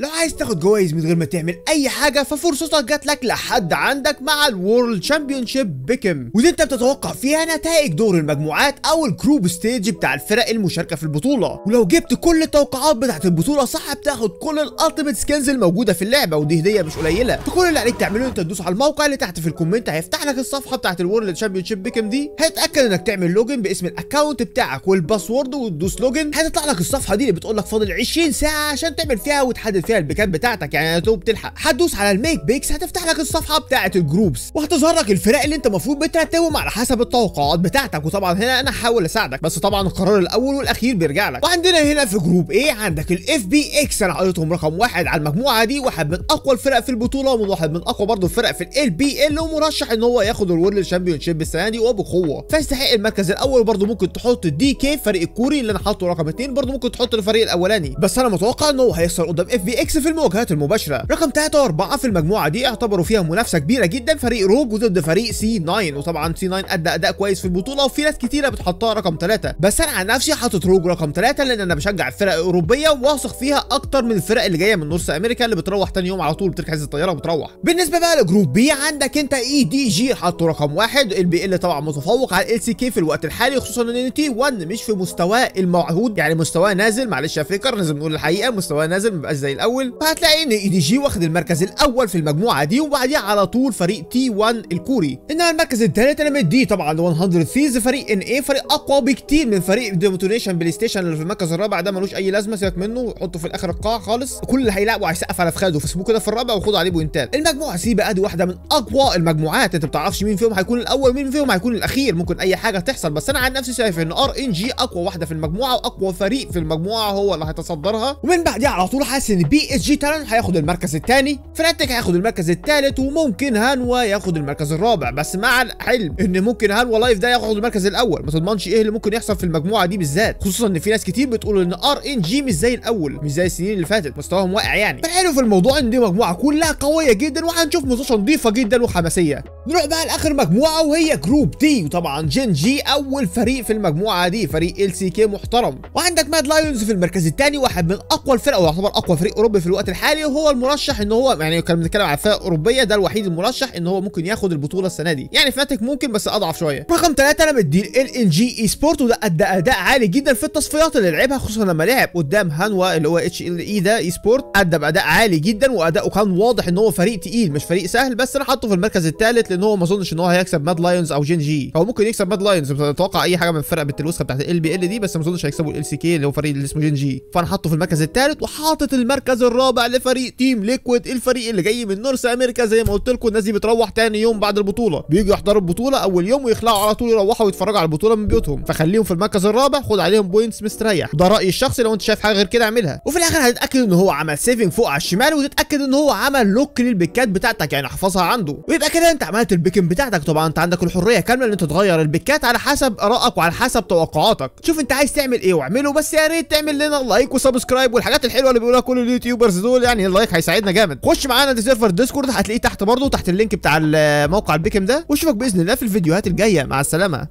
لو عايز تاخد جوائز من غير ما تعمل اي حاجه ففرصتك جات لك لحد عندك مع الورلد شامبيونشيب بكم ودي انت بتتوقع فيها نتائج دور المجموعات او الجروب ستيج بتاع الفرق المشاركه في البطوله ولو جبت كل التوقعات بتاعت البطوله صح بتاخد كل الالتيميت سكنز الموجوده في اللعبه ودي هديه مش قليله فكل اللي عليك تعمله انت تدوس على الموقع اللي تحت في الكومنت هيفتح لك الصفحه بتاعت الورلد شامبيونشيب بكم دي هتتاكد انك تعمل لوجن باسم الاكونت بتاعك والباسورد وتدوس لوجن هتطلع لك الصفحه دي اللي بتقول لك فاضل 20 ساعه عشان تعمل فيها وتحدد فيها البيكات بتاعتك يعني يا دوب تلحق هتدوس على الميك بيكس هتفتح لك الصفحه بتاعه الجروبس وهتظهر لك الفرق اللي انت المفروض بترتبهم على حسب التوقعات بتاعتك وطبعا هنا انا هحاول اساعدك بس طبعا القرار الاول والاخير بيرجع لك وعندنا هنا في جروب ايه عندك الاف بي اكس انا حاططهم رقم واحد على المجموعه دي واحد من اقوى الفرق في البطوله ومن واحد من اقوى برضه الفرق في ال بي ال ومرشح ان هو ياخد الورلد شامبيون شيب السنه دي وبقوه فيستحق المركز الاول برضه ممكن تحط دي كي فريق الكوري اللي انا حاطه رقم اثنين برضه ممكن تحط الفريق الاولاني بس انا متوقع ان هو هيخسر قدام اف بي اكس في المواجهات المباشره رقم 3 و4 في المجموعه دي اعتبروا فيها منافسه كبيره جدا فريق روج ضد فريق سي 9 وطبعا سي 9 ادى اداء كويس في البطوله وفي ناس كتيره بتحطها رقم 3 بس انا عن نفسي حاطط روج رقم 3 لان انا بشجع الفرق الاوروبيه واثق فيها اكتر من الفرق اللي جايه من نورث امريكا اللي بتروح تاني يوم على طول بتركز الطياره وبتروح بالنسبه بقى لجروب بي عندك انت اي دي جي حاطه رقم 1 البي ال طبعا متفوق على ال سي كي في الوقت الحالي خصوصا ان تي 1 مش في مستواه المعهود يعني مستواه نازل معلش يا فكر لازم نقول الحقيقه مستواه نازل مبقاش زي الاول فهتلاقي ان اي دي جي واخد المركز الاول في المجموعه دي وبعديها على طول فريق تي 1 الكوري انما المركز الثالث انا مديه طبعا 100 ثيز فريق ان اي فريق اقوى بكتير من فريق ديموتونيشن بلاي ستيشن اللي في المركز الرابع ده ملوش اي لازمه سيبك منه حطه في الاخر القاع خالص كل اللي هيلاعبه هيسقف على فخاده فاسموه كده في الرابع وخدوا عليه بوينتات المجموعه سي بقى دي واحده من اقوى المجموعات انت ما بتعرفش مين فيهم هيكون الاول ومين فيهم هيكون الاخير ممكن اي حاجه تحصل بس انا عن نفسي شايف ان ار ان جي اقوى واحده في المجموعه واقوى فريق في المجموعه هو اللي هيتصدرها ومن بعديها على طول حاسس ان بي اس جي تالنت هياخد المركز الثاني فراتك هياخد المركز الثالث وممكن هانوا ياخد المركز الرابع بس مع الحلم ان ممكن هانوا لايف ده ياخد المركز الاول ما تضمنش ايه اللي ممكن يحصل في المجموعه دي بالذات خصوصا ان في ناس كتير بتقول ان ار ان جي مش زي الاول مش زي السنين اللي فاتت مستواهم واقع يعني فالحلو في الموضوع ان دي مجموعه كلها قويه جدا وهنشوف ماتشات نظيفه جدا وحماسيه نروح بقى لاخر مجموعه وهي جروب تي وطبعا جين جي اول فريق في المجموعه دي فريق ال سي كي محترم وعندك ماد لايونز في المركز الثاني واحد من اقوى الفرق ويعتبر اقوى فريق الاوروبي في الوقت الحالي وهو المرشح ان هو يعني كنا بنتكلم على فئه اوروبيه ده الوحيد المرشح ان هو ممكن ياخد البطوله السنه دي يعني فناتك ممكن بس اضعف شويه رقم ثلاثه انا مدي ال ان جي اي سبورت وده ادى اداء عالي جدا في التصفيات اللي لعبها خصوصا لما لعب قدام هانوا اللي هو اتش ال اي ده اي سبورت ادى باداء عالي جدا واداؤه كان واضح ان هو فريق تقيل مش فريق سهل بس انا حاطه في المركز الثالث لان هو ما اظنش ان هو هيكسب ماد لايونز او جين جي هو ممكن يكسب ماد لايونز اتوقع اي حاجه من الفرق بتلوسخه بتاعت ال بي ال دي بس ما اظنش هيكسبوا ال سي كي اللي هو فريق اللي اسمه جين جي فانا حاطه في المركز الثالث وحاطط المركز المركز الرابع لفريق تيم ليكويد الفريق اللي جاي من نورث امريكا زي ما قلت لكم الناس دي بتروح تاني يوم بعد البطوله بييجوا يحضروا البطوله اول يوم ويخلعوا على طول يروحوا يتفرجوا على البطوله من بيوتهم فخليهم في المركز الرابع خد عليهم بوينتس مستريح ده رايي الشخصي لو انت شايف حاجه غير كده اعملها وفي الاخر هتتاكد ان هو عمل سيفنج فوق على الشمال وتتاكد ان هو عمل لوك للبيكات بتاعتك يعني حفظها عنده ويبقى كده انت عملت البيكن بتاعتك طبعا انت عندك الحريه كامله ان انت تغير البيكات على حسب ارائك وعلى حسب توقعاتك شوف انت عايز تعمل ايه واعمله بس يا ريت تعمل لنا لايك وسبسكرايب والحاجات الحلوه اللي بيقولها كل اليوتيوبرز دول يعني اللايك هيساعدنا جامد خش معانا ده سيرفر ديسكورد هتلاقيه تحت برضه تحت اللينك بتاع موقع البيكم ده واشوفك باذن الله في الفيديوهات الجايه مع السلامه